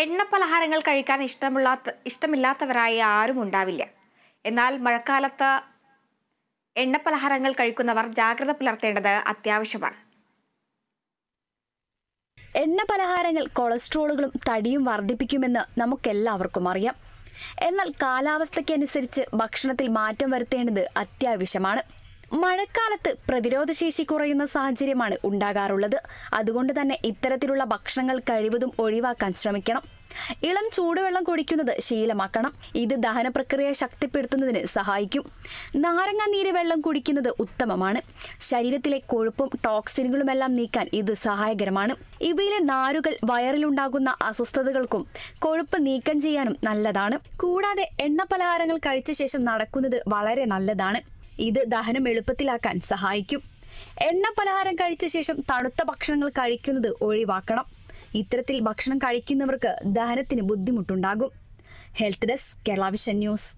എണ്ണ പലഹാരങ്ങൾ കഴിക്കാൻ ഇഷ്ടമുള്ള ഇഷ്ടമില്ലാത്തവരായി ആരും ഉണ്ടാവില്ല എന്നാൽ മഴക്കാലത്ത് എണ്ണപ്പലഹാരങ്ങൾ കഴിക്കുന്നവർ ജാഗ്രത പുലർത്തേണ്ടത് അത്യാവശ്യമാണ് എണ്ണ പലഹാരങ്ങൾ കൊളസ്ട്രോളുകളും തടിയും വർദ്ധിപ്പിക്കുമെന്ന് നമുക്കെല്ലാവർക്കും അറിയാം എന്നാൽ കാലാവസ്ഥയ്ക്കനുസരിച്ച് ഭക്ഷണത്തിൽ മാറ്റം വരുത്തേണ്ടത് അത്യാവശ്യമാണ് മഴക്കാലത്ത് പ്രതിരോധശേഷി കുറയുന്ന സാഹചര്യമാണ് ഉണ്ടാകാറുള്ളത് അതുകൊണ്ട് തന്നെ ഇത്തരത്തിലുള്ള ഭക്ഷണങ്ങൾ കഴിവതും ഒഴിവാക്കാൻ ശ്രമിക്കണം ഇളം ചൂടുവെള്ളം കുടിക്കുന്നത് ശീലമാക്കണം ഇത് ദഹന പ്രക്രിയ ശക്തിപ്പെടുത്തുന്നതിന് സഹായിക്കും നാരങ്ങ നീര് വെള്ളം കുടിക്കുന്നത് ഉത്തമമാണ് ശരീരത്തിലെ കൊഴുപ്പും ടോക്സിനുകളുമെല്ലാം നീക്കാൻ ഇത് സഹായകരമാണ് ഇവയിലെ നാരുകൾ വയറിലുണ്ടാകുന്ന അസ്വസ്ഥതകൾക്കും കൊഴുപ്പ് നീക്കം ചെയ്യാനും നല്ലതാണ് കൂടാതെ എണ്ണ പലഹാരങ്ങൾ കഴിച്ച ശേഷം നടക്കുന്നത് വളരെ നല്ലതാണ് ഇത് ദഹനം എളുപ്പത്തിലാക്കാൻ സഹായിക്കും എണ്ണ പലഹാരം കഴിച്ച ശേഷം തണുത്ത ഭക്ഷണങ്ങൾ കഴിക്കുന്നത് ഒഴിവാക്കണം ഇത്തരത്തിൽ ഭക്ഷണം കഴിക്കുന്നവർക്ക് ദഹനത്തിന് ബുദ്ധിമുട്ടുണ്ടാകും health desk Kerala vision news